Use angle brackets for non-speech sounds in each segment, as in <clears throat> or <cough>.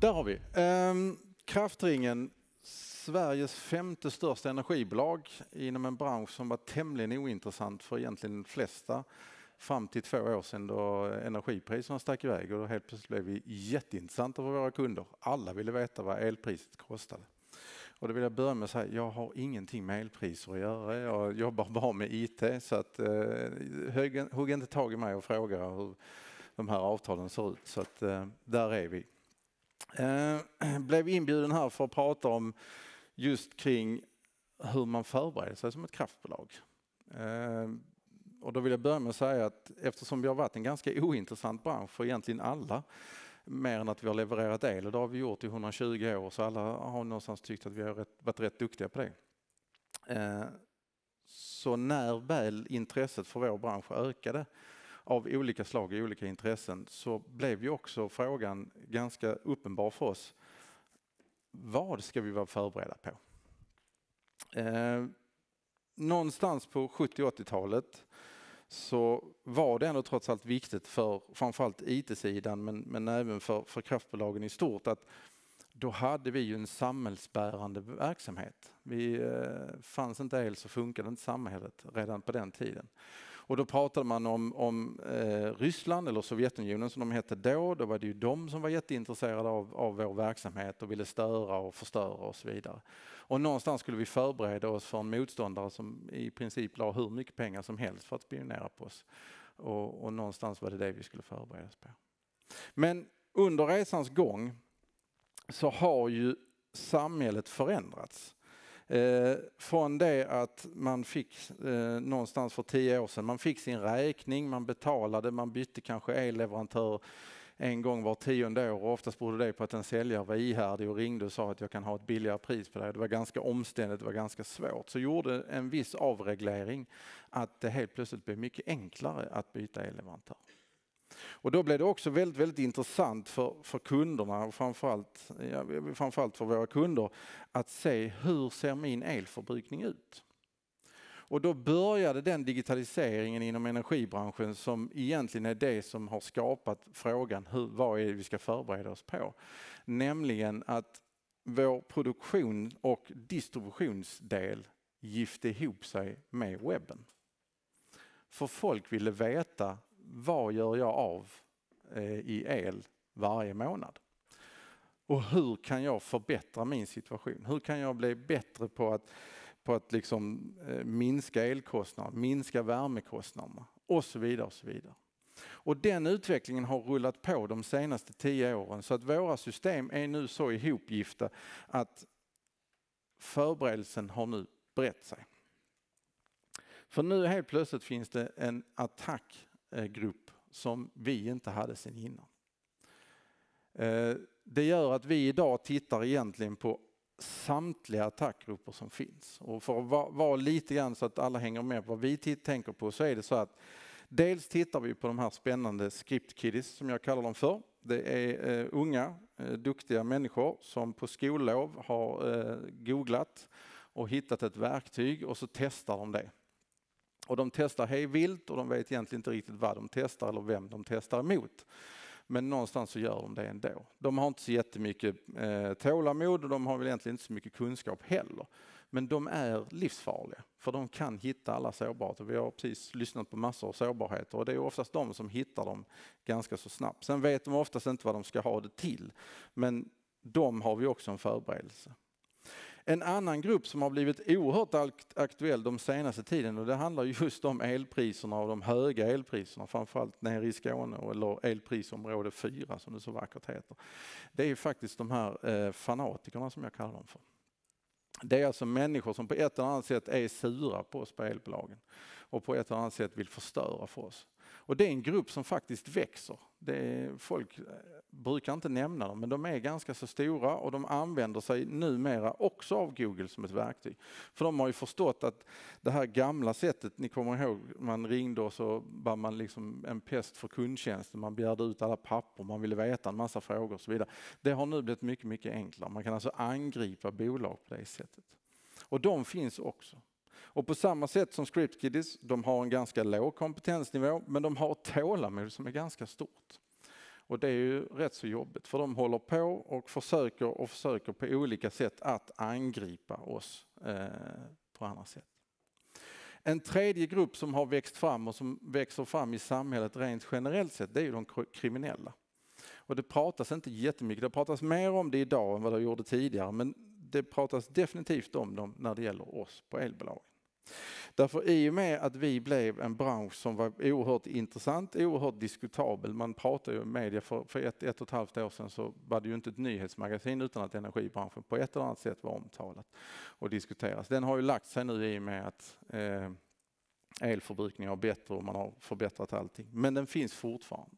Där har vi. Ehm, kraftringen, Sveriges femte största energibolag inom en bransch som var tämligen ointressant för egentligen de flesta fram till två år sedan då energipriserna stack iväg och då helt plötsligt blev vi jätteintressanta för våra kunder. Alla ville veta vad elpriset kostade. Och då vill jag börja med att säga, jag har ingenting med elpriser att göra. Jag jobbar bara med IT så att eh, hugg inte tag i mig och fråga hur de här avtalen ser ut. Så att eh, där är vi. Eh, <clears throat> blev inbjuden här för att prata om just kring hur man förbereder sig som ett kraftbolag. Eh, och då vill jag börja med att säga att eftersom vi har varit en ganska ointressant bransch för egentligen alla, mer än att vi har levererat el och det har vi gjort i 120 år så alla har någonstans tyckt att vi har varit rätt duktiga på det. Eh, så när väl intresset för vår bransch ökade av olika slag och olika intressen så blev ju också frågan ganska uppenbar för oss. Vad ska vi vara förberedda på? Eh, någonstans på 70-80-talet så var det ändå trots allt viktigt för framförallt IT-sidan men, men även för, för kraftbolagen i stort att då hade vi ju en samhällsbärande verksamhet. Vi, eh, fanns inte el så funkade inte samhället redan på den tiden. Och då pratade man om, om eh, Ryssland eller Sovjetunionen som de hette då. Då var det ju de som var jätteintresserade av, av vår verksamhet och ville störa och förstöra och så vidare. Och någonstans skulle vi förbereda oss för en motståndare som i princip la hur mycket pengar som helst för att spionera på oss. Och, och någonstans var det det vi skulle förbereda oss på. Men under resans gång så har ju samhället förändrats. Eh, från det att man fick eh, någonstans för tio år sedan, man fick sin räkning, man betalade, man bytte kanske elleverantör en gång var tionde år och oftast berodde det på att en säljare var ihärdig och ringde och sa att jag kan ha ett billigare pris på det. Det var ganska omständigt, det var ganska svårt. Så gjorde en viss avreglering att det helt plötsligt blev mycket enklare att byta elleverantör. Och då blev det också väldigt, väldigt intressant för, för kunderna och framförallt, ja, framförallt för våra kunder att se hur ser min elförbrukning ut? Och då började den digitaliseringen inom energibranschen som egentligen är det som har skapat frågan hur, vad är det vi ska förbereda oss på? Nämligen att vår produktion och distributionsdel gifte ihop sig med webben. För folk ville veta vad gör jag av eh, i el varje månad? Och hur kan jag förbättra min situation? Hur kan jag bli bättre på att, på att liksom eh, minska elkostnaderna, minska värmekostnaderna och så vidare och så vidare. Och den utvecklingen har rullat på de senaste tio åren så att våra system är nu så ihopgifta att förberedelsen har nu brett sig. För nu helt plötsligt finns det en attack Eh, grupp som vi inte hade sedan innan. Eh, det gör att vi idag tittar egentligen på samtliga attackgrupper som finns. Och för att vara lite grann så att alla hänger med på vad vi tänker på så är det så att dels tittar vi på de här spännande script som jag kallar dem för. Det är eh, unga, duktiga människor som på skollov har googlat och hittat ett verktyg och så testar de det. Och de testar hej vilt och de vet egentligen inte riktigt vad de testar eller vem de testar emot. Men någonstans så gör de det ändå. De har inte så jättemycket eh, tålamod och de har väl egentligen inte så mycket kunskap heller. Men de är livsfarliga för de kan hitta alla sårbarheter. Vi har precis lyssnat på massor av sårbarheter och det är oftast de som hittar dem ganska så snabbt. Sen vet de oftast inte vad de ska ha det till. Men de har vi också en förberedelse. En annan grupp som har blivit oerhört aktuell de senaste tiden och det handlar just om elpriserna och de höga elpriserna, framförallt nere i Skåne eller elprisområde 4 som det så vackert heter. Det är faktiskt de här eh, fanatikerna som jag kallar dem för. Det är alltså människor som på ett eller annat sätt är sura på oss på elbolagen och på ett eller annat sätt vill förstöra för oss. Och det är en grupp som faktiskt växer. Är, folk eh, brukar inte nämna dem, men de är ganska så stora och de använder sig numera också av Google som ett verktyg. För de har ju förstått att det här gamla sättet, ni kommer ihåg, man ringde och så var man liksom en pest för kundtjänsten, man begärde ut alla papper, man ville veta en massa frågor och så vidare. Det har nu blivit mycket, mycket enklare. Man kan alltså angripa bolag på det sättet. Och de finns också. Och på samma sätt som Script Kiddies, de har en ganska låg kompetensnivå men de har ett tålamod som är ganska stort. Och det är ju rätt så jobbigt för de håller på och försöker och försöker på olika sätt att angripa oss eh, på andra sätt. En tredje grupp som har växt fram och som växer fram i samhället rent generellt sett det är ju de kriminella. Och det pratas inte jättemycket, det pratas mer om det idag än vad det gjorde tidigare men det pratas definitivt om dem när det gäller oss på elbolagen. Därför i och med att vi blev en bransch som var oerhört intressant, oerhört diskutabel. Man pratade ju i media för, för ett, ett och ett halvt år sedan så var det ju inte ett nyhetsmagasin utan att energibranschen på ett eller annat sätt var omtalat och diskuteras. Den har ju lagt sig nu i och med att eh, elförbrukningen har bättre och man har förbättrat allting. Men den finns fortfarande.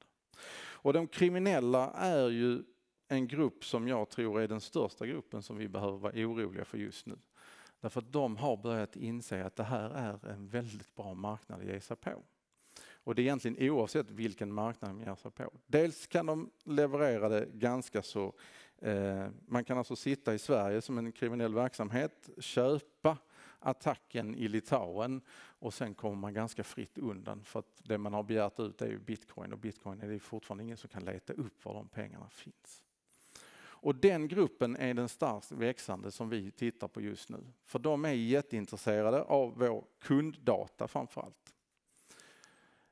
Och de kriminella är ju en grupp som jag tror är den största gruppen som vi behöver vara oroliga för just nu. Därför att de har börjat inse att det här är en väldigt bra marknad att ge sig på. Och det är egentligen oavsett vilken marknad de ger sig på. Dels kan de leverera det ganska så... Eh, man kan alltså sitta i Sverige som en kriminell verksamhet, köpa attacken i Litauen och sen kommer man ganska fritt undan för att det man har begärt ut är ju bitcoin och bitcoin är det fortfarande ingen som kan leta upp var de pengarna finns. Och den gruppen är den starkt växande som vi tittar på just nu. För de är jätteintresserade av vår kunddata framförallt.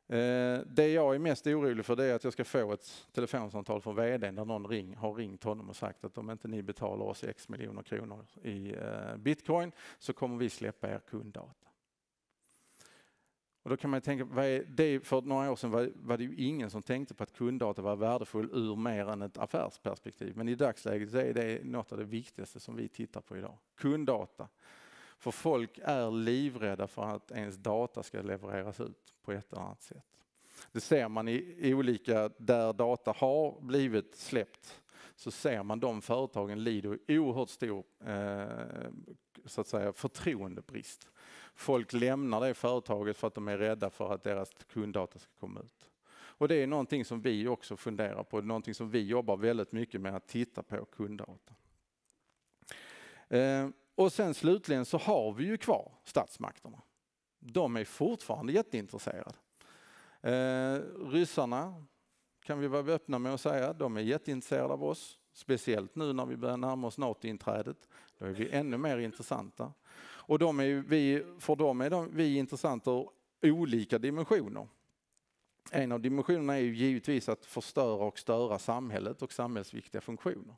Eh, det jag är mest orolig för det är att jag ska få ett telefonsamtal från VD där någon ring, har ringt honom och sagt att om inte ni betalar oss x miljoner kronor i eh, bitcoin så kommer vi släppa er kunddata. Och då kan man tänka, vad är det, för några år sedan var, var det ju ingen som tänkte på att kunddata var värdefull ur mer än ett affärsperspektiv. Men i dagsläget så är det något av det viktigaste som vi tittar på idag. Kunddata. För folk är livrädda för att ens data ska levereras ut på ett eller annat sätt. Det ser man i, i olika, där data har blivit släppt så ser man de företagen lider oerhört stor eh, så att säga, förtroendebrist. Folk lämnar det företaget för att de är rädda för att deras kunddata ska komma ut. Och det är någonting som vi också funderar på, någonting som vi jobbar väldigt mycket med att titta på kunddata. Eh, och sen slutligen så har vi ju kvar statsmakterna. De är fortfarande jätteintresserade. Eh, ryssarna kan vi vara öppna med att säga, de är jätteintresserade av oss. Speciellt nu när vi börjar närma oss NATO-inträdet. Då är vi ännu mer intressanta. Och de är vi, för dem är de, vi intressanta ur olika dimensioner. En av dimensionerna är ju givetvis att förstöra och störa samhället och samhällsviktiga funktioner.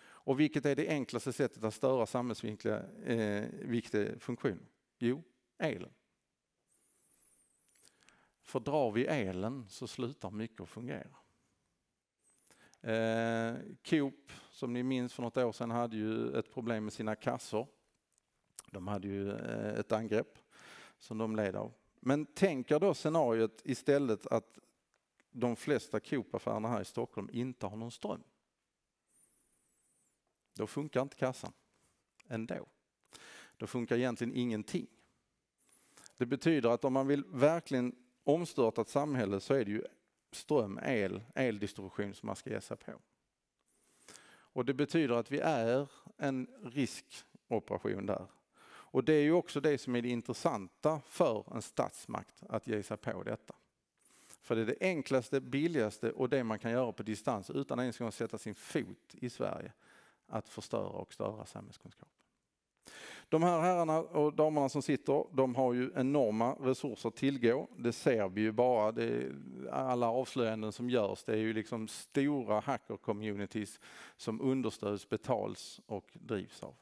Och vilket är det enklaste sättet att störa samhällsviktiga eh, funktioner? Jo, elen. För drar vi elen så slutar mycket att fungera. Eh, Coop, som ni minns för något år sedan, hade ju ett problem med sina kassor. De hade ju eh, ett angrepp som de led av. Men tänk er då scenariot istället att de flesta Coop-affärerna här i Stockholm inte har någon ström. Då funkar inte kassan ändå. Då funkar egentligen ingenting. Det betyder att om man vill verkligen omstörta ett samhälle så är det ju ström, el, eldistribution som man ska ge sig på. Och det betyder att vi är en riskoperation där. Och det är ju också det som är det intressanta för en statsmakt att ge sig på detta. För det är det enklaste, billigaste och det man kan göra på distans utan att ens att sätta sin fot i Sverige. Att förstöra och störa samhällskunskap. De här herrarna och damerna som sitter, de har ju enorma resurser att tillgå. Det ser vi ju bara. Det, alla avslöjanden som görs, det är ju liksom stora hacker-communities som understöds, betals och drivs av.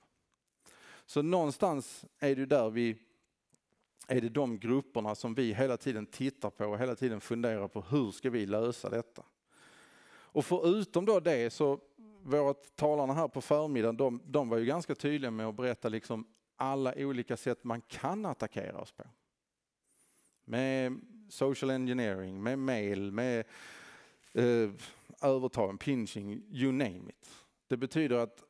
Så någonstans är det där vi är det de grupperna som vi hela tiden tittar på och hela tiden funderar på hur ska vi lösa detta? Och förutom då det så våra talarna här på förmiddagen de, de var ju ganska tydliga med att berätta liksom alla olika sätt man kan attackera oss på. Med social engineering, med mail, med eh, övertagen, pinching, you name it. Det betyder att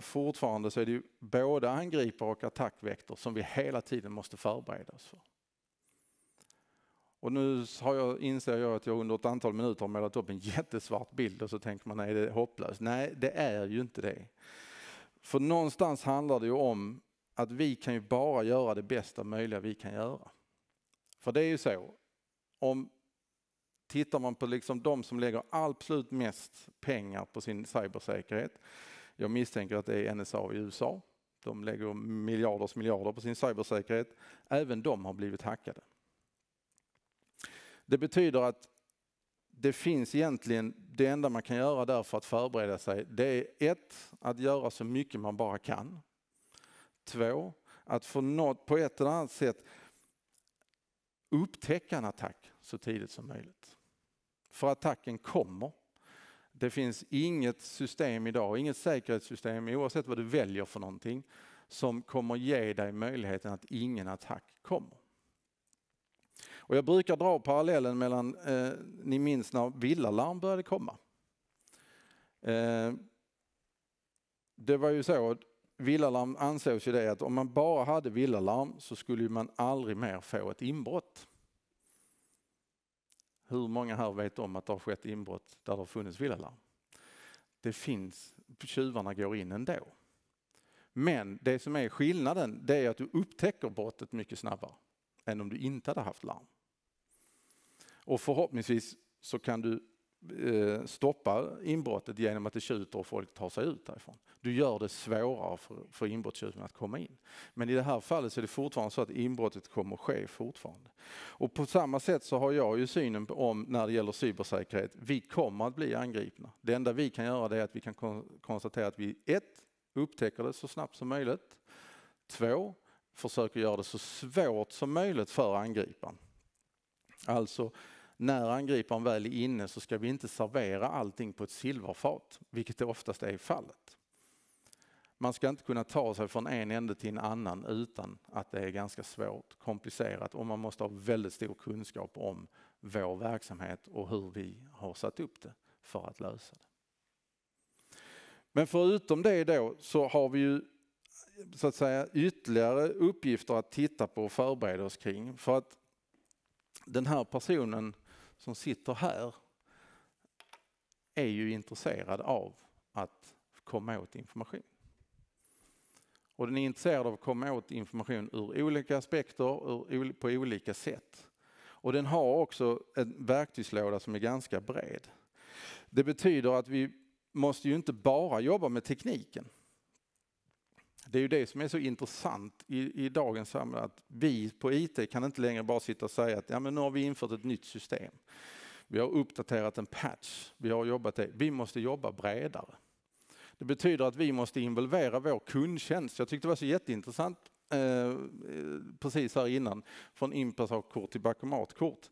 fortfarande så är det ju både angripare och attackvektor som vi hela tiden måste förbereda oss för. Och nu har jag, inser jag att jag under ett antal minuter har målat upp en <laughs> jättesvart bild och så tänker man är det hopplöst. Nej det är ju inte det. För någonstans handlar det ju om att vi kan ju bara göra det bästa möjliga vi kan göra. För det är ju så, om tittar man på liksom de som lägger absolut mest pengar på sin cybersäkerhet jag misstänker att det är NSA i USA. De lägger miljarders miljarder på sin cybersäkerhet. Även de har blivit hackade. Det betyder att det finns egentligen, det enda man kan göra där för att förbereda sig, det är ett, att göra så mycket man bara kan. Två, att få något, på ett eller annat sätt upptäcka en attack så tidigt som möjligt. För attacken kommer det finns inget system idag, inget säkerhetssystem oavsett vad du väljer för någonting som kommer ge dig möjligheten att ingen attack kommer. Och jag brukar dra parallellen mellan, eh, ni minns när villalarm började komma. Eh, det var ju så att villalarm ansågs ju det att om man bara hade villalarm så skulle man aldrig mer få ett inbrott. Hur många här vet om att det har skett inbrott där det har funnits villalarm? Det finns, tjuvarna går in ändå. Men det som är skillnaden, det är att du upptäcker brottet mycket snabbare än om du inte hade haft larm. Och förhoppningsvis så kan du Eh, stoppar inbrottet genom att det tjuter och folk tar sig ut därifrån. Du gör det svårare för, för inbrottstjuven att komma in. Men i det här fallet så är det fortfarande så att inbrottet kommer att ske fortfarande. Och på samma sätt så har jag ju synen om när det gäller cybersäkerhet, vi kommer att bli angripna. Det enda vi kan göra det är att vi kan konstatera att vi ett, upptäcker det så snabbt som möjligt. Två, försöker göra det så svårt som möjligt för angriparen. Alltså när angriparen väl är inne så ska vi inte servera allting på ett silverfat, vilket det oftast är fallet. Man ska inte kunna ta sig från en ände till en annan utan att det är ganska svårt, komplicerat och man måste ha väldigt stor kunskap om vår verksamhet och hur vi har satt upp det för att lösa det. Men förutom det då så har vi ju så att säga ytterligare uppgifter att titta på och förbereda oss kring för att den här personen som sitter här är ju intresserad av att komma åt information. Och den är intresserad av att komma åt information ur olika aspekter, ur, på olika sätt. Och den har också en verktygslåda som är ganska bred. Det betyder att vi måste ju inte bara jobba med tekniken det är ju det som är så intressant i, i dagens samhälle att vi på IT kan inte längre bara sitta och säga att ja, men nu har vi infört ett nytt system. Vi har uppdaterat en patch. Vi har jobbat det. Vi måste jobba bredare. Det betyder att vi måste involvera vår kundtjänst. Jag tyckte det var så jätteintressant eh, precis här innan från inpassagekort till bankomatkort.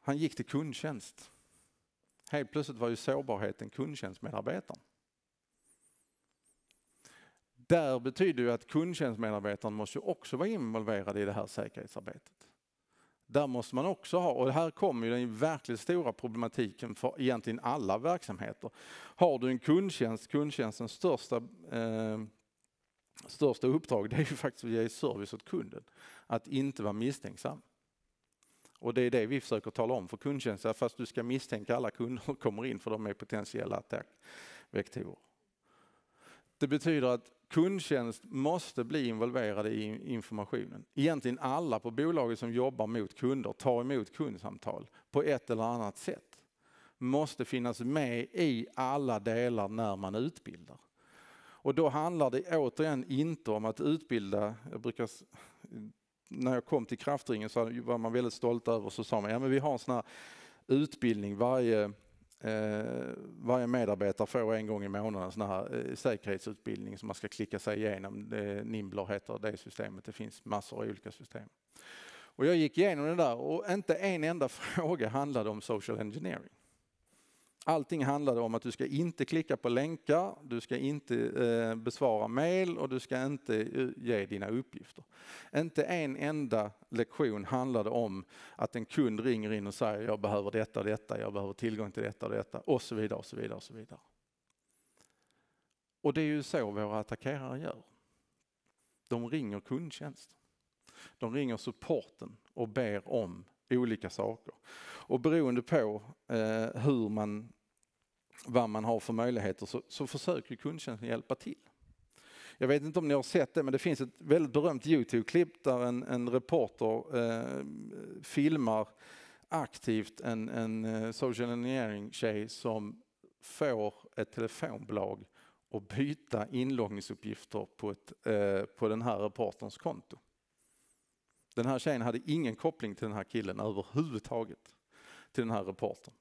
Han gick till kundtjänst. Helt plötsligt var ju sårbarheten kundtjänstmedarbetaren. Där betyder ju att kundtjänstmedarbetaren måste också vara involverad i det här säkerhetsarbetet. Där måste man också ha, och här kommer ju den verkligt stora problematiken för egentligen alla verksamheter. Har du en kundtjänst, kundtjänstens största, eh, största uppdrag det är ju faktiskt att ge service åt kunden. Att inte vara misstänksam. Och det är det vi försöker tala om för kundtjänst, fast du ska misstänka alla kunder som kommer in för de är potentiella attackvektorer. Det betyder att kundtjänst måste bli involverade i informationen. Egentligen alla på bolaget som jobbar mot kunder, tar emot kundsamtal på ett eller annat sätt. Måste finnas med i alla delar när man utbildar. Och då handlar det återigen inte om att utbilda, jag brukar när jag kom till kraftringen så var man väldigt stolt över så sa man, ja men vi har en sån här utbildning varje Eh, varje medarbetare får en gång i månaden sån här eh, säkerhetsutbildning som man ska klicka sig igenom. Det, Nimbler heter det systemet. Det finns massor av olika system. Och jag gick igenom det där och inte en enda <laughs> fråga handlade om social engineering. Allting handlade om att du ska inte klicka på länkar, du ska inte eh, besvara mejl och du ska inte eh, ge dina uppgifter. Inte en enda lektion handlade om att en kund ringer in och säger jag behöver detta och detta, jag behöver tillgång till detta och detta och så vidare och så vidare och så vidare. Och det är ju så våra attackerare gör. De ringer kundtjänst. De ringer supporten och ber om olika saker. Och beroende på eh, hur man vad man har för möjligheter så, så försöker kundtjänsten hjälpa till. Jag vet inte om ni har sett det, men det finns ett väldigt berömt Youtube-klipp där en, en reporter eh, filmar aktivt en, en eh, social engineering-tjej som får ett telefonbolag och byta inloggningsuppgifter på, ett, eh, på den här reporterns konto. Den här tjejen hade ingen koppling till den här killen överhuvudtaget, till den här reportern.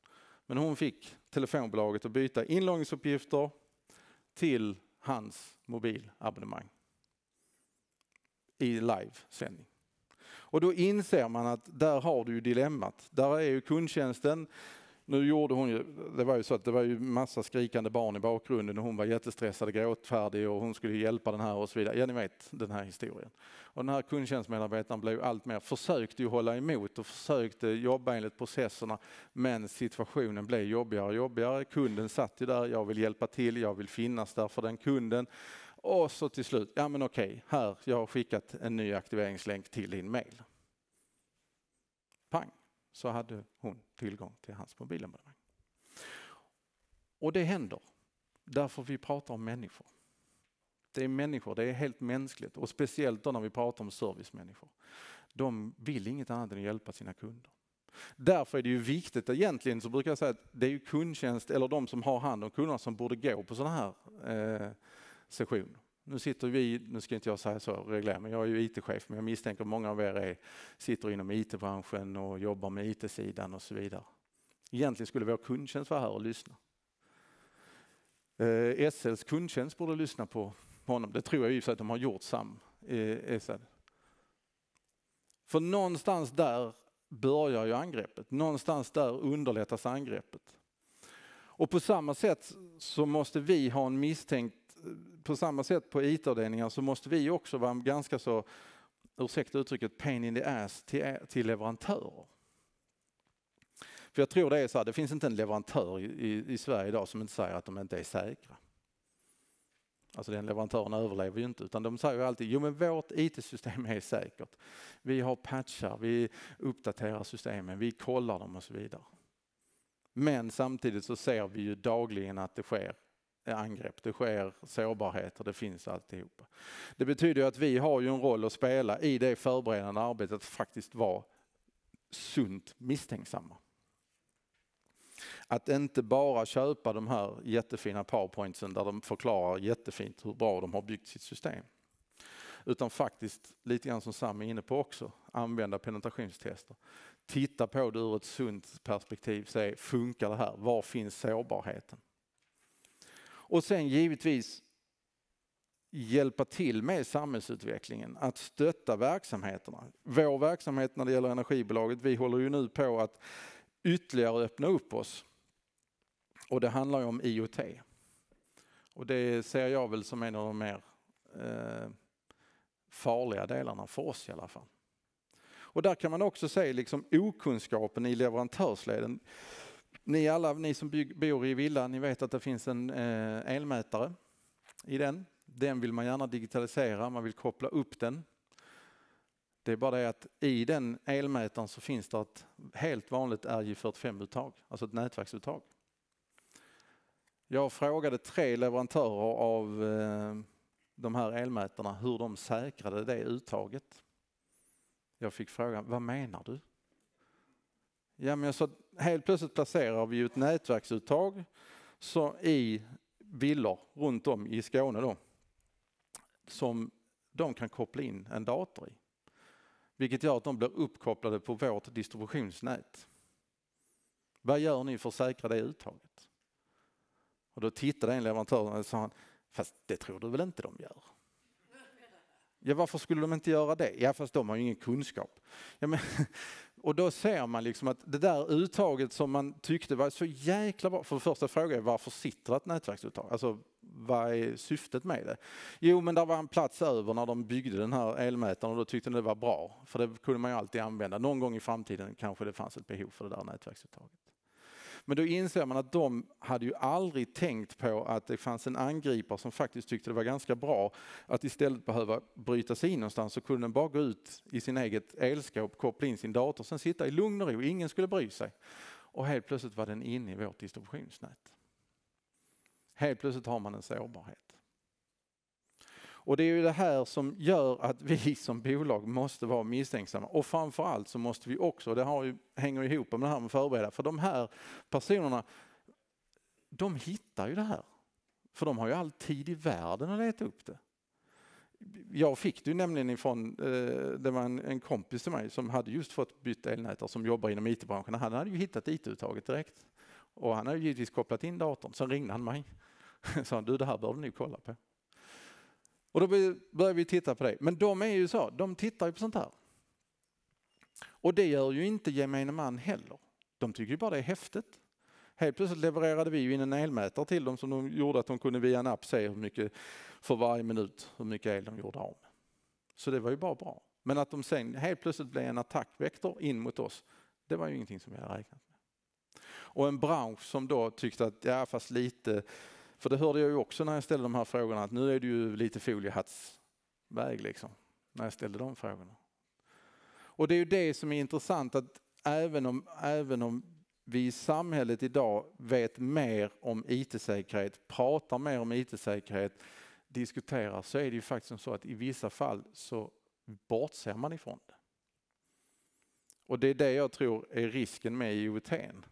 Men hon fick telefonbolaget att byta inloggningsuppgifter till hans mobilabonnemang i livesändning. Och då inser man att där har du ju dilemmat. Där är ju kundtjänsten, nu gjorde hon ju, det var ju så att det var ju massa skrikande barn i bakgrunden och hon var jättestressad och gråtfärdig och hon skulle hjälpa den här och så vidare. Ja, ni vet den här historien. Och den här kundtjänstmedarbetaren blev allt mer, försökte ju hålla emot och försökte jobba enligt processerna men situationen blev jobbigare och jobbigare. Kunden satt ju där, jag vill hjälpa till, jag vill finnas där för den kunden. Och så till slut, ja men okej, här, jag har skickat en ny aktiveringslänk till din mail så hade hon tillgång till hans mobilabonnemang. Och det händer därför vi pratar om människor. Det är människor, det är helt mänskligt och speciellt då när vi pratar om servicemänniskor. De vill inget annat än att hjälpa sina kunder. Därför är det ju viktigt egentligen, så brukar jag säga att det är ju kundtjänst eller de som har hand om kunderna som borde gå på sådana här eh, sessioner. Nu sitter vi, nu ska inte jag säga så, reglera, men jag är ju IT-chef, men jag misstänker att många av er är, sitter inom IT-branschen och jobbar med IT-sidan och så vidare. Egentligen skulle vår kundtjänst vara här och lyssna. Eh, SLs kundtjänst borde lyssna på honom. Det tror jag i att de har gjort sam, eh, SL. För någonstans där börjar ju angreppet. Någonstans där underlättas angreppet. Och på samma sätt så måste vi ha en misstänkt på samma sätt på IT-avdelningar så måste vi också vara ganska så, ursäkta uttrycket, pain in the ass till, till leverantörer. För jag tror det är så här, det finns inte en leverantör i, i Sverige idag som inte säger att de inte är säkra. Alltså den leverantören överlever ju inte utan de säger ju alltid, jo men vårt IT-system är säkert. Vi har patchar, vi uppdaterar systemen, vi kollar dem och så vidare. Men samtidigt så ser vi ju dagligen att det sker Eh, angrepp, det sker sårbarheter, det finns alltihopa. Det betyder ju att vi har ju en roll att spela i det förberedande arbetet att faktiskt vara sunt misstänksamma. Att inte bara köpa de här jättefina powerpointsen där de förklarar jättefint hur bra de har byggt sitt system. Utan faktiskt, lite grann som Sam är inne på också, använda penetrationstester. Titta på det ur ett sunt perspektiv, se funkar det här? Var finns sårbarheten? Och sen givetvis hjälpa till med samhällsutvecklingen, att stötta verksamheterna. Vår verksamhet när det gäller energibolaget, vi håller ju nu på att ytterligare öppna upp oss. Och det handlar ju om IoT. Och det ser jag väl som en av de mer eh, farliga delarna för oss i alla fall. Och där kan man också se liksom okunskapen i leverantörsleden. Ni alla, ni som bor i villa, ni vet att det finns en eh, elmätare i den. Den vill man gärna digitalisera, man vill koppla upp den. Det är bara det att i den elmätaren så finns det ett helt vanligt RJ45-uttag, alltså ett nätverksuttag. Jag frågade tre leverantörer av eh, de här elmätarna hur de säkrade det uttaget. Jag fick frågan, vad menar du? Ja, men så helt plötsligt placerar vi ett nätverksuttag så i villor runt om i Skåne då, som de kan koppla in en dator i. Vilket gör att de blir uppkopplade på vårt distributionsnät. Vad gör ni för att säkra det uttaget? Och då tittade en leverantör och sa fast det tror du väl inte de gör? Ja, varför skulle de inte göra det? Ja, fast de har ju ingen kunskap. Ja, men, och då ser man liksom att det där uttaget som man tyckte var så jäkla bra. För första frågan är varför sitter ett nätverksuttag? Alltså vad är syftet med det? Jo, men där var en plats över när de byggde den här elmätaren och då tyckte de det var bra. För det kunde man ju alltid använda. Någon gång i framtiden kanske det fanns ett behov för det där nätverksuttaget. Men då inser man att de hade ju aldrig tänkt på att det fanns en angripare som faktiskt tyckte det var ganska bra att istället behöva bryta sig in någonstans så kunde den bara gå ut i sin eget elskåp, koppla in sin dator, och sen sitta i lugn och ro, ingen skulle bry sig. Och helt plötsligt var den inne i vårt distributionsnät. Helt plötsligt har man en sårbarhet. Och det är ju det här som gör att vi <laughs> som bolag måste vara misstänksamma och framförallt så måste vi också, det har ju, hänger ihop med det här med förbereda, för de här personerna de hittar ju det här. För de har ju all tid i världen att leta upp det. Jag fick det ju nämligen ifrån, eh, det var en, kompis till mig som hade just fått bytt elnätare som jobbar inom IT-branschen. Han hade ju hittat IT-uttaget direkt. Och han hade ju givetvis kopplat in datorn. Sen ringde han mig. <laughs> Sa du det här bör du nu kolla på. Och då börjar vi titta på det. Men de är ju så, de tittar ju på sånt här. Och det gör ju inte gemene man heller. De tycker ju bara det är häftigt. Helt plötsligt levererade vi ju in en elmätare till dem som de gjorde att de kunde via en app se hur mycket för varje minut, hur mycket el de gjorde av med. Så det var ju bara bra. Men att de sen helt plötsligt blev en attackvektor in mot oss, det var ju ingenting som vi hade räknat med. Och en bransch som då tyckte att, ja fast lite för det hörde jag ju också när jag ställde de här frågorna att nu är det ju lite foliehattsväg liksom, när jag ställde de frågorna. Och det är ju det som är intressant att även om, även om vi i samhället idag vet mer om IT-säkerhet, pratar mer om IT-säkerhet, diskuterar så är det ju faktiskt som så att i vissa fall så bortser man ifrån det. Och det är det jag tror är risken med IOT. -n.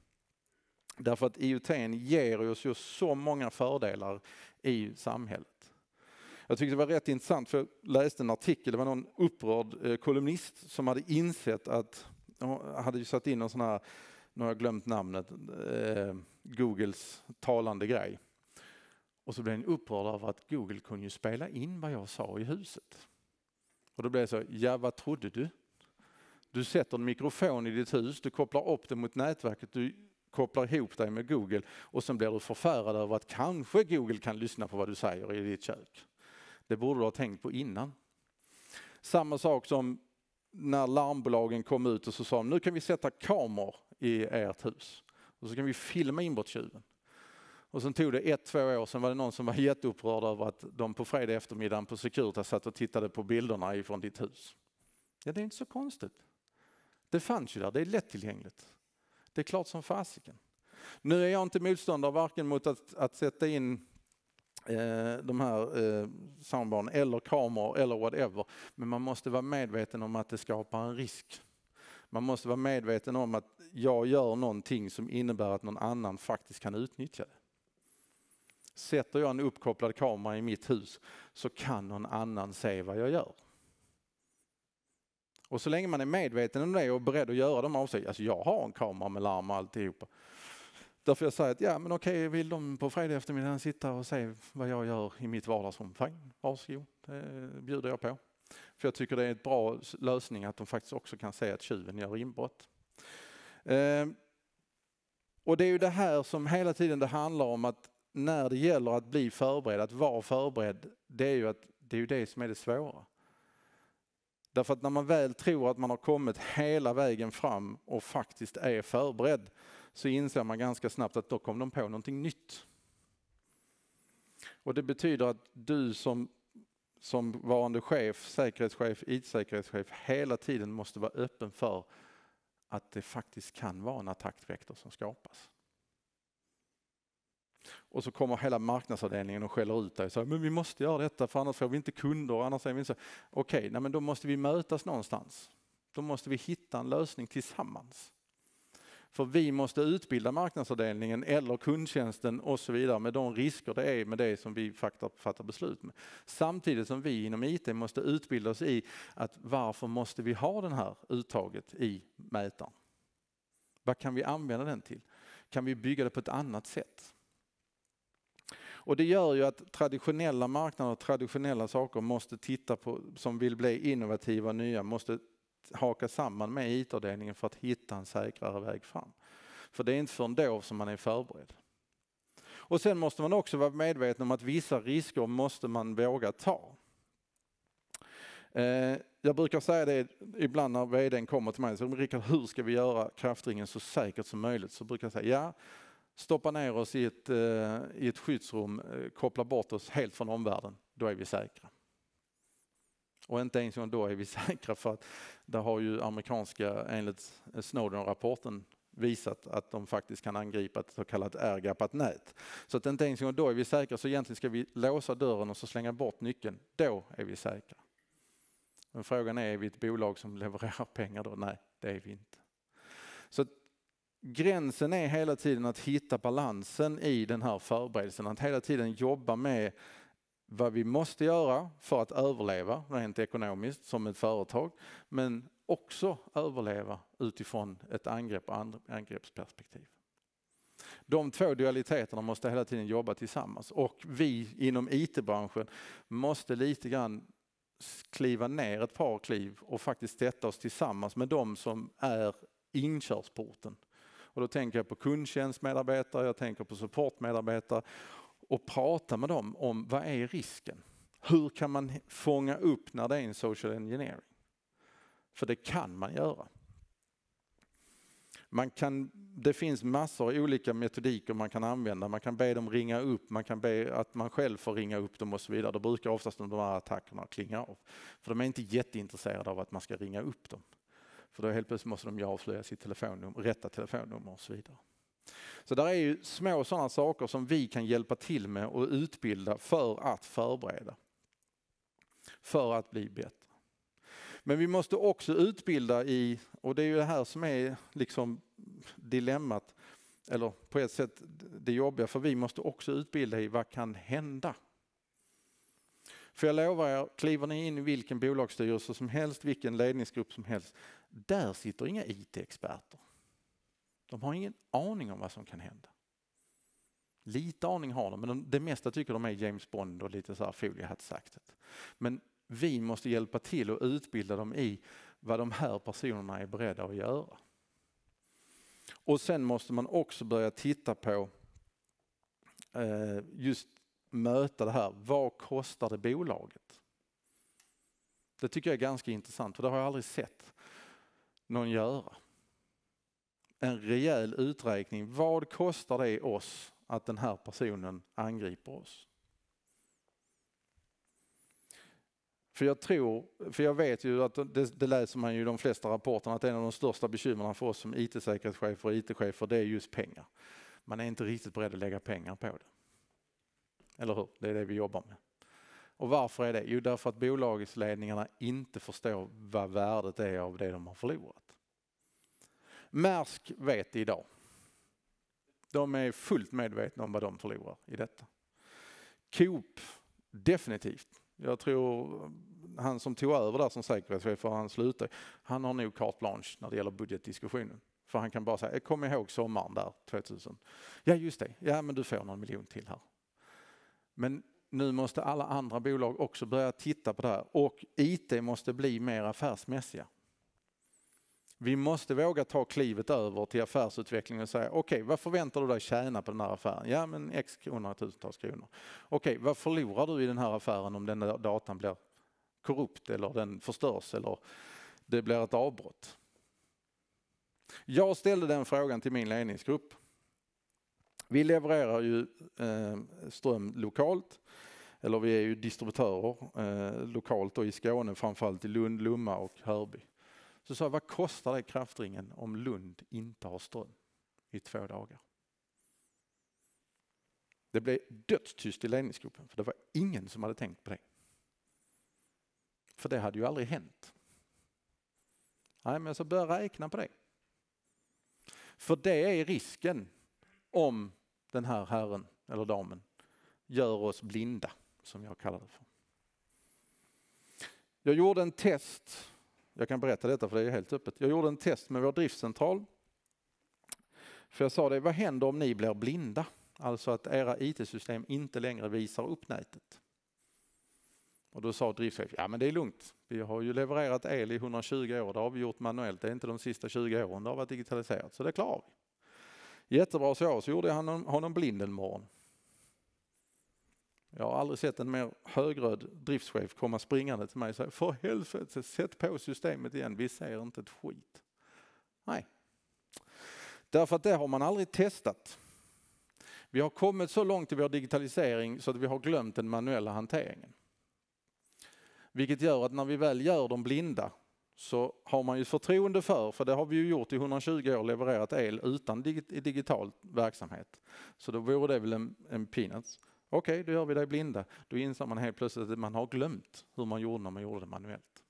Därför att IoT ger oss just så många fördelar i samhället. Jag tyckte det var rätt intressant för jag läste en artikel, det var någon upprörd eh, kolumnist som hade insett att, hade ju satt in någon sån här, nu har jag glömt namnet, eh, Googles talande grej. Och så blev han upprörd över att Google kunde ju spela in vad jag sa i huset. Och då blev jag så, ja vad trodde du? Du sätter en mikrofon i ditt hus, du kopplar upp den mot nätverket, du kopplar ihop dig med Google och sen blir du förfärad över att kanske Google kan lyssna på vad du säger i ditt kök. Det borde du ha tänkt på innan. Samma sak som när larmbolagen kom ut och så sa nu kan vi sätta kameror i ert hus och så kan vi filma inbrottstjuven. Och sen tog det ett, två år, sen var det någon som var <laughs> jätteupprörd över att de på fredag eftermiddagen på Securitas satt och tittade på bilderna ifrån ditt hus. Ja, det är inte så konstigt. Det fanns ju där, det är lättillgängligt. Det är klart som fasiken. Nu är jag inte motståndare varken mot att, att sätta in eh, de här eh, samband eller kameror eller whatever. Men man måste vara medveten om att det skapar en risk. Man måste vara medveten om att jag gör någonting som innebär att någon annan faktiskt kan utnyttja det. Sätter jag en uppkopplad kamera i mitt hus så kan någon annan se vad jag gör. Och så länge man är medveten om det och beredd att göra de avsteg, alltså jag har en kamera med larm och alltihopa. Därför jag säger att ja men okej, vill de på fredag eftermiddag sitta och se vad jag gör i mitt vardagsrum, fine, varsågod, det bjuder jag på. För jag tycker det är en bra lösning att de faktiskt också kan se att tjuven gör inbrott. Eh, och det är ju det här som hela tiden det handlar om att när det gäller att bli förberedd, att vara förberedd, det är ju, att, det, är ju det som är det svåra. Därför att när man väl tror att man har kommit hela vägen fram och faktiskt är förberedd så inser man ganska snabbt att då kom de på någonting nytt. Och det betyder att du som, som varande chef, säkerhetschef, IT-säkerhetschef hela tiden måste vara öppen för att det faktiskt kan vara en attackvektor som skapas. Och så kommer hela marknadsavdelningen och skäller ut dig men vi måste göra detta för annars får vi inte kunder, annars är vi så. Okej, nej, men då måste vi mötas någonstans. Då måste vi hitta en lösning tillsammans. För vi måste utbilda marknadsavdelningen eller kundtjänsten och så vidare med de risker det är med det som vi fattar beslut med. Samtidigt som vi inom IT måste utbilda oss i att varför måste vi ha det här uttaget i mätaren? Vad kan vi använda den till? Kan vi bygga det på ett annat sätt? Och det gör ju att traditionella marknader och traditionella saker måste titta på, som vill bli innovativa och nya, måste haka samman med IT-avdelningen för att hitta en säkrare väg fram. För det är inte förrän då som man är förberedd. Och sen måste man också vara medveten om att vissa risker måste man våga ta. Eh, jag brukar säga det ibland när vdn kommer till mig, så Rickard hur ska vi göra kraftringen så säkert som möjligt? Så brukar jag säga, ja stoppa ner oss i ett, eh, i ett skyddsrum, eh, koppla bort oss helt från omvärlden, då är vi säkra. Och inte ens då är vi <laughs> säkra för att där har ju amerikanska, enligt Snowden-rapporten, visat att de faktiskt kan angripa ett så kallat airgappat nät. Så att inte ens då är vi säkra, så egentligen ska vi låsa dörren och så slänga bort nyckeln. Då är vi säkra. Men frågan är, är vi ett bolag som levererar <laughs> pengar då? Nej, det är vi inte. Så gränsen är hela tiden att hitta balansen i den här förberedelsen. Att hela tiden jobba med vad vi måste göra för att överleva rent ekonomiskt som ett företag. Men också överleva utifrån ett angrepp och angreppsperspektiv. De två dualiteterna måste hela tiden jobba tillsammans och vi inom IT-branschen måste lite grann kliva ner ett par kliv och faktiskt sätta oss tillsammans med de som är inkörsporten och då tänker jag på kundtjänstmedarbetare, jag tänker på supportmedarbetare och prata med dem om vad är risken? Hur kan man fånga upp när det är en social engineering? För det kan man göra. Man kan, det finns massor av olika metodiker man kan använda. Man kan be dem ringa upp, man kan be att man själv får ringa upp dem och så vidare. Då brukar oftast de här attackerna klinga av. För de är inte jätteintresserade av att man ska ringa upp dem. För då helt plötsligt måste de ju avslöja sitt telefonnummer, rätta telefonnummer och så vidare. Så där är ju små sådana saker som vi kan hjälpa till med och utbilda för att förbereda. För att bli bättre. Men vi måste också utbilda i, och det är ju det här som är liksom dilemmat, eller på ett sätt det jobbiga, för vi måste också utbilda i vad kan hända? För jag lovar er, kliver ni in i vilken bolagsstyrelse som helst, vilken ledningsgrupp som helst, där sitter inga IT-experter. De har ingen aning om vad som kan hända. Lite aning har de, men de, det mesta tycker de är James Bond och lite så här foliehattsaktigt. Men vi måste hjälpa till och utbilda dem i vad de här personerna är beredda att göra. Och sen måste man också börja titta på eh, just möta det här. Vad kostar det bolaget? Det tycker jag är ganska intressant för det har jag aldrig sett någon göra? En rejäl uträkning. Vad kostar det oss att den här personen angriper oss? För jag tror, för jag vet ju att det, det läser man ju i de flesta rapporterna att en av de största bekymren för oss som IT-säkerhetschefer och IT-chefer det är just pengar. Man är inte riktigt beredd att lägga pengar på det. Eller hur? Det är det vi jobbar med. Och varför är det? Jo, därför att bolagsledningarna inte förstår vad värdet är av det de har förlorat. Märsk vet idag. De är fullt medvetna om vad de förlorar i detta. Coop, definitivt. Jag tror han som tog över där som säkerhetschef, han slutar, han har nog carte blanche när det gäller budgetdiskussionen. För han kan bara säga, eh, kom ihåg sommaren där 2000. Ja just det, ja men du får någon miljon till här. Men nu måste alla andra bolag också börja titta på det här och IT måste bli mer affärsmässiga. Vi måste våga ta klivet över till affärsutveckling och säga okej, okay, vad förväntar du dig tjäna på den här affären? Ja, men x kronor, tusentals kronor. Okej, okay, vad förlorar du i den här affären om den datan blir korrupt eller den förstörs eller det blir ett avbrott? Jag ställde den frågan till min ledningsgrupp. Vi levererar ju eh, ström lokalt eller vi är ju distributörer eh, lokalt och i Skåne, framförallt i Lund, Lomma och Hörby. Så sa jag, vad kostar det kraftringen om Lund inte har ström i två dagar? Det blev dödstyst i ledningsgruppen för det var ingen som hade tänkt på det. För det hade ju aldrig hänt. Nej, men så börja räkna på det. För det är risken om den här herren eller damen gör oss blinda, som jag kallar det för. Jag gjorde en test jag kan berätta detta för det är helt öppet. Jag gjorde en test med vår driftcentral. För jag sa det, vad händer om ni blir blinda? Alltså att era IT-system inte längre visar upp nätet. Och då sa driftchefen, ja men det är lugnt. Vi har ju levererat el i 120 år, det har vi gjort manuellt. Det är inte de sista 20 åren det har varit digitaliserat, så det klarar vi. Jättebra så jag, så gjorde jag honom, honom blind en morgon. Jag har aldrig sett en mer högröd driftschef komma springande till mig och säga för helvete sätt på systemet igen, vi ser inte ett skit. Nej, därför att det har man aldrig testat. Vi har kommit så långt i vår digitalisering så att vi har glömt den manuella hanteringen. Vilket gör att när vi väl gör de blinda så har man ju förtroende för, för det har vi ju gjort i 120 år, levererat el utan digital verksamhet. Så då vore det väl en, en peanuts. Okej, okay, då gör vi dig blinda. Då inser man helt plötsligt att man har glömt hur man gjorde när man gjorde det manuellt.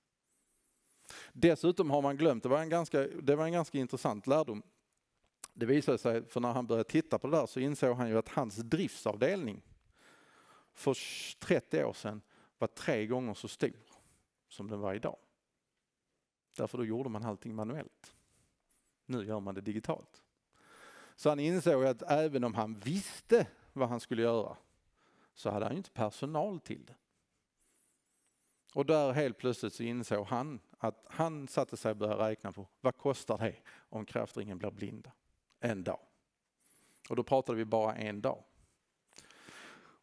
Dessutom har man glömt, det var en ganska, det var en ganska intressant lärdom. Det visade sig, för när han började titta på det där så insåg han ju att hans driftsavdelning för 30 år sedan var tre gånger så stor som den var idag. Därför då gjorde man allting manuellt. Nu gör man det digitalt. Så han insåg att även om han visste vad han skulle göra så hade han ju inte personal till det. Och där helt plötsligt så insåg han att han satte sig och började räkna på vad kostar det om kraftringen blir blinda en dag? Och då pratade vi bara en dag.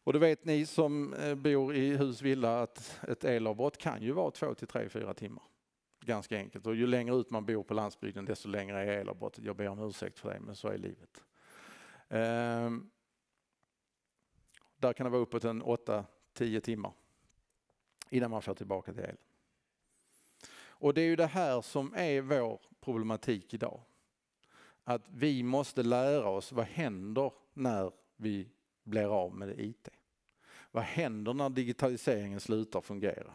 Och det vet ni som eh, bor i hus, villa att ett elavbrott kan ju vara två till tre, fyra timmar. Ganska enkelt och ju längre ut man bor på landsbygden desto längre är elavbrottet. Jag ber om ursäkt för det men så är livet. Ehm, där kan det vara uppåt en 8-10 timmar innan man får tillbaka till el. Och det är ju det här som är vår problematik idag. Att vi måste lära oss vad händer när vi blir av med IT? Vad händer när digitaliseringen slutar fungera?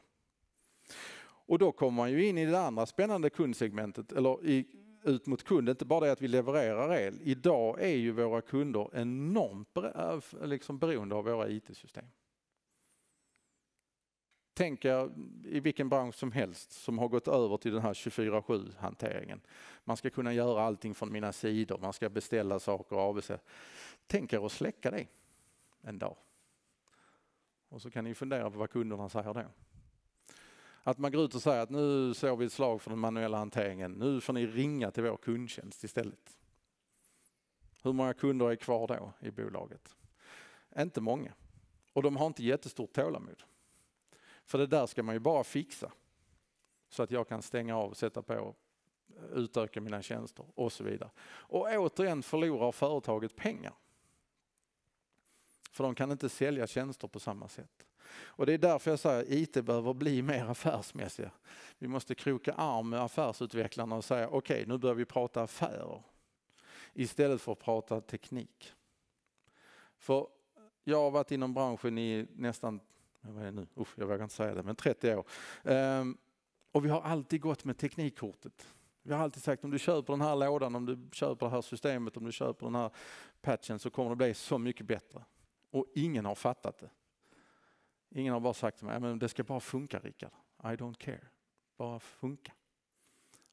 Och då kommer man ju in i det andra spännande kundsegmentet, eller i ut mot kund. Inte bara det att vi levererar el. Idag är ju våra kunder enormt äh, liksom beroende av våra IT-system. Tänk er i vilken bransch som helst som har gått över till den här 24/7 hanteringen. Man ska kunna göra allting från mina sidor. Man ska beställa saker av. avbeställa. Tänk er att släcka det en dag. Och så kan ni fundera på vad kunderna säger då. Att man går ut och säger att nu såg vi ett slag för den manuella hanteringen. Nu får ni ringa till vår kundtjänst istället. Hur många kunder är kvar då i bolaget? Inte många. Och de har inte jättestort tålamod. För det där ska man ju bara fixa. Så att jag kan stänga av, sätta på, utöka mina tjänster och så vidare. Och återigen förlorar företaget pengar. För de kan inte sälja tjänster på samma sätt. Och det är därför jag säger att IT behöver bli mer affärsmässiga. Vi måste kroka arm med affärsutvecklarna och säga okej, okay, nu börjar vi prata affärer istället för att prata teknik. För jag har varit inom branschen i nästan, vad är det nu, Uff, jag vågar inte säga det, men 30 år. Ehm, och vi har alltid gått med teknikkortet. Vi har alltid sagt om du köper den här lådan, om du köper det här systemet, om du köper den här patchen så kommer det bli så mycket bättre. Och ingen har fattat det. Ingen har bara sagt till mig, men det ska bara funka Rickard. I don't care. Bara funka.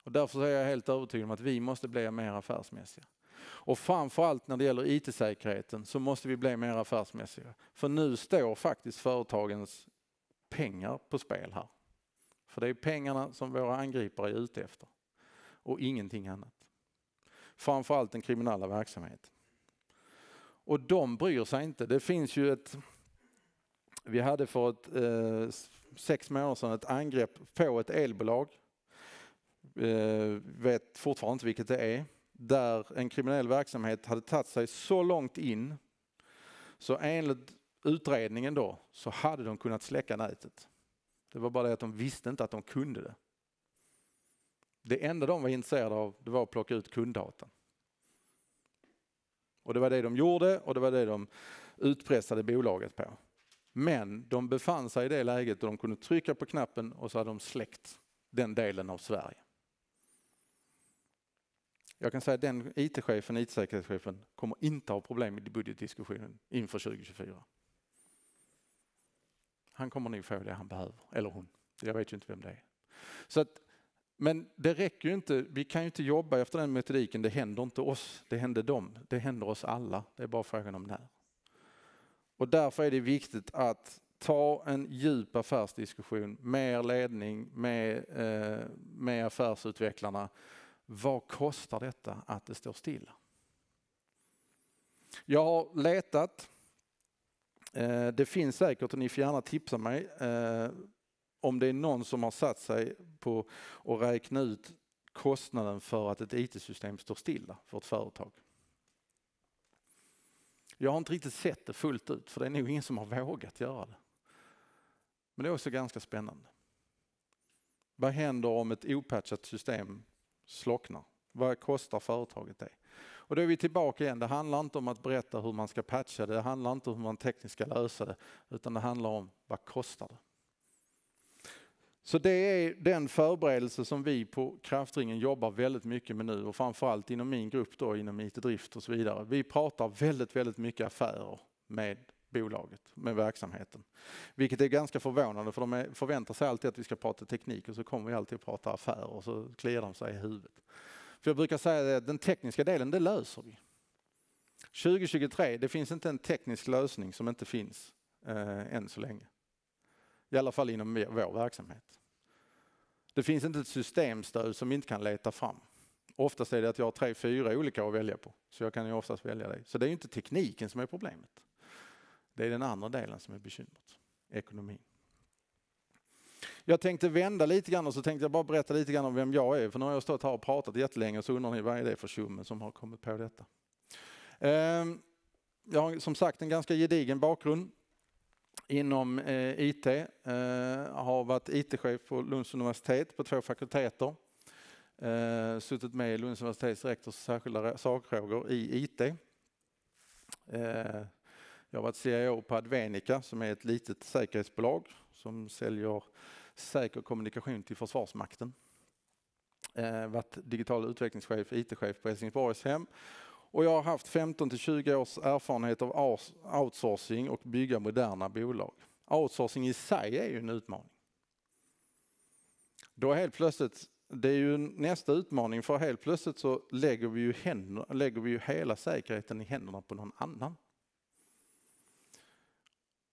Och därför är jag helt övertygad om att vi måste bli mer affärsmässiga. Och framförallt när det gäller IT-säkerheten så måste vi bli mer affärsmässiga. För nu står faktiskt företagens pengar på spel här. För det är pengarna som våra angripare är ute efter och ingenting annat. Framförallt den kriminella verksamheten. Och de bryr sig inte. Det finns ju ett vi hade för ett, eh, sex månader sedan ett angrepp på ett elbolag. Eh, vet fortfarande inte vilket det är. Där en kriminell verksamhet hade tagit sig så långt in så enligt utredningen då så hade de kunnat släcka nätet. Det var bara det att de visste inte att de kunde det. Det enda de var intresserade av det var att plocka ut kunddatan. Och det var det de gjorde och det var det de utpressade bolaget på. Men de befann sig i det läget och de kunde trycka på knappen och så hade de släckt den delen av Sverige. Jag kan säga att den IT-chefen, IT-säkerhetschefen kommer inte ha problem i budgetdiskussionen inför 2024. Han kommer nog få det han behöver, eller hon. Jag vet ju inte vem det är. Så att, men det räcker ju inte. Vi kan ju inte jobba efter den metodiken. Det händer inte oss, det händer dem. Det händer oss alla. Det är bara frågan om när. Och därför är det viktigt att ta en djup affärsdiskussion med er ledning, med, eh, med affärsutvecklarna. Vad kostar detta att det står stilla? Jag har letat. Eh, det finns säkert, och ni får gärna tipsa mig, eh, om det är någon som har satt sig på att räkna ut kostnaden för att ett IT-system står stilla för ett företag. Jag har inte riktigt sett det fullt ut för det är nog ingen som har vågat göra det. Men det är också ganska spännande. Vad händer om ett opatchat system slocknar? Vad kostar företaget det? Och då är vi tillbaka igen. Det handlar inte om att berätta hur man ska patcha det. Det handlar inte om hur man tekniskt ska lösa det. Utan det handlar om vad kostar det? Så det är den förberedelse som vi på Kraftringen jobbar väldigt mycket med nu och framförallt inom min grupp då, inom IT-drift och så vidare. Vi pratar väldigt, väldigt mycket affärer med bolaget, med verksamheten. Vilket är ganska förvånande för de förväntar sig alltid att vi ska prata teknik och så kommer vi alltid att prata affärer och så kliar de sig i huvudet. För jag brukar säga att den tekniska delen, det löser vi. 2023, det finns inte en teknisk lösning som inte finns eh, än så länge. I alla fall inom vår verksamhet. Det finns inte ett systemstöd som inte kan leta fram. Oftast är det att jag har tre, fyra olika att välja på. Så jag kan ju oftast välja det. Så det är inte tekniken som är problemet. Det är den andra delen som är bekymret, ekonomin. Jag tänkte vända lite grann och så tänkte jag bara berätta lite grann om vem jag är. För nu har jag stått här och pratat jättelänge och så undrar ni vad är det för tjomme som har kommit på detta. Ehm, jag har som sagt en ganska gedigen bakgrund inom eh, IT. Eh, har varit IT-chef på Lunds universitet på två fakulteter. Eh, suttit med i Lunds universitets rektors särskilda sakfrågor i IT. Eh, jag har varit CIO e på Advenica som är ett litet säkerhetsbolag som säljer säker kommunikation till Försvarsmakten. Eh, varit digital utvecklingschef, IT-chef på Helsingborgshem och jag har haft 15 till 20 års erfarenhet av outsourcing och bygga moderna bolag. Outsourcing i sig är ju en utmaning. Då helt plötsligt, det är ju nästa utmaning för helt plötsligt så lägger vi ju, händer, lägger vi ju hela säkerheten i händerna på någon annan.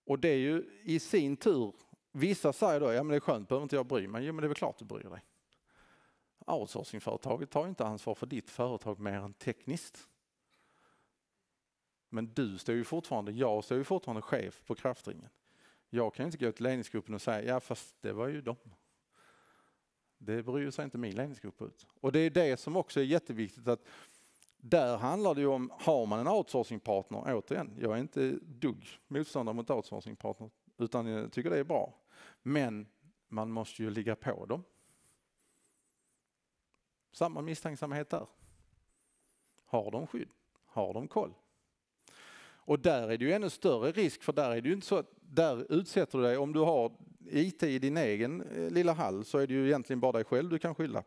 Och det är ju i sin tur, vissa säger då, ja men det är skönt, behöver inte jag bry mig. Jo men det är väl klart du bryr dig. Outsourcingföretaget tar inte ansvar för ditt företag mer än tekniskt. Men du står ju fortfarande, jag står ju fortfarande chef på kraftringen. Jag kan inte gå till ledningsgruppen och säga, ja fast det var ju dem. Det bryr sig inte min ledningsgrupp ut. Och det är det som också är jätteviktigt att där handlar det ju om, har man en outsourcingpartner, återigen, jag är inte dugg motståndare mot outsourcingpartner utan jag tycker det är bra. Men man måste ju ligga på dem. Samma misstänksamhet där. Har de skydd? Har de koll? Och där är det ju ännu större risk för där är det ju inte så att där utsätter du dig, om du har IT i din egen eh, lilla hall så är det ju egentligen bara dig själv du kan skylla.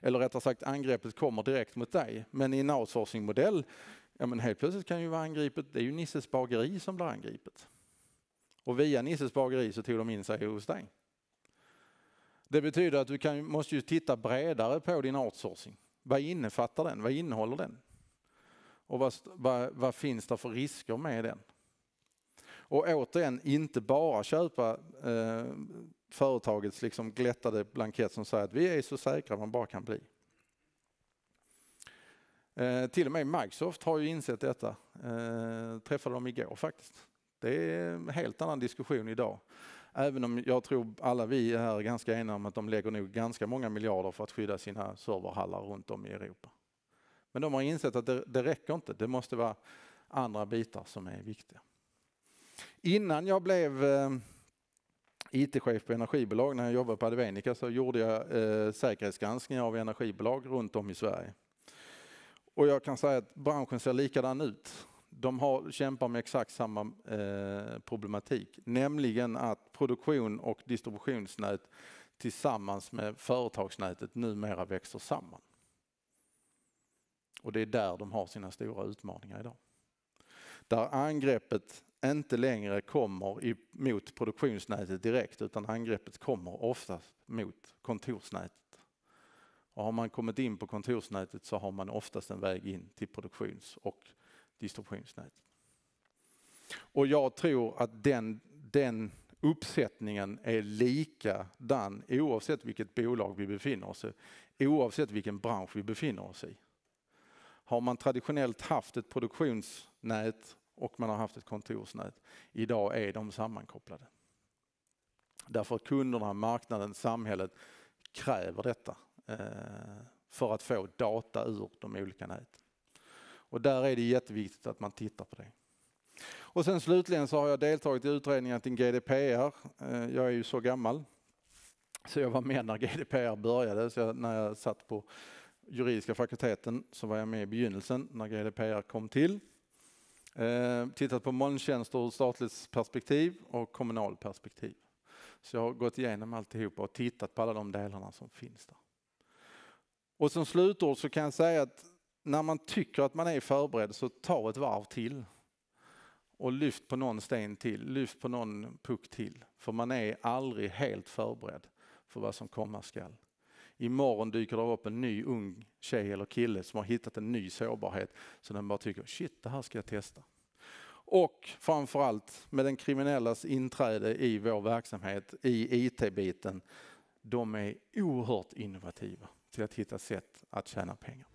Eller rättare sagt angreppet kommer direkt mot dig. Men i en outsourcingmodell, ja men helt plötsligt kan ju vara angripet, det är ju Nisses bageri som blir angripet. Och via Nisses bageri så tog de in sig hos dig. Det betyder att du kan, måste ju titta bredare på din outsourcing. Vad innefattar den? Vad innehåller den? och vad, vad, vad finns det för risker med den? Och återigen, inte bara köpa eh, företagets liksom glättade blankett som säger att vi är så säkra man bara kan bli. Eh, till och med Microsoft har ju insett detta. Eh, träffade dem igår faktiskt. Det är en helt annan diskussion idag. Även om jag tror alla vi är här ganska eniga om att de lägger nog ganska många miljarder för att skydda sina serverhallar runt om i Europa. Men de har insett att det, det räcker inte, det måste vara andra bitar som är viktiga. Innan jag blev eh, IT-chef på energibolag när jag jobbade på Advenica så gjorde jag eh, säkerhetsgranskningar av energibolag runt om i Sverige. Och jag kan säga att branschen ser likadan ut. De har, kämpar med exakt samma eh, problematik, nämligen att produktion och distributionsnät tillsammans med företagsnätet numera växer samman. Och det är där de har sina stora utmaningar idag. Där angreppet inte längre kommer mot produktionsnätet direkt utan angreppet kommer oftast mot kontorsnätet. Och har man kommit in på kontorsnätet så har man oftast en väg in till produktions och distributionsnätet. Och jag tror att den, den uppsättningen är likadan oavsett vilket bolag vi befinner oss i, oavsett vilken bransch vi befinner oss i har man traditionellt haft ett produktionsnät och man har haft ett kontorsnät. Idag är de sammankopplade. Därför att kunderna, marknaden, samhället kräver detta eh, för att få data ur de olika näten. Och där är det jätteviktigt att man tittar på det. Och sen slutligen så har jag deltagit i utredningen till GDPR. Eh, jag är ju så gammal så jag var med när GDPR började, så jag, när jag satt på juridiska fakulteten så var jag med i begynnelsen när GDPR kom till. Eh, tittat på molntjänster ur statligt perspektiv och kommunal perspektiv. Så jag har gått igenom alltihopa och tittat på alla de delarna som finns där. Och som slutord så kan jag säga att när man tycker att man är förberedd så ta ett varv till. Och lyft på någon sten till, lyft på någon puck till. För man är aldrig helt förberedd för vad som komma skall. Imorgon dyker det upp en ny ung tjej eller kille som har hittat en ny sårbarhet. Så den bara tycker, shit det här ska jag testa. Och framförallt med den kriminellas inträde i vår verksamhet, i IT-biten, de är oerhört innovativa till att hitta sätt att tjäna pengar.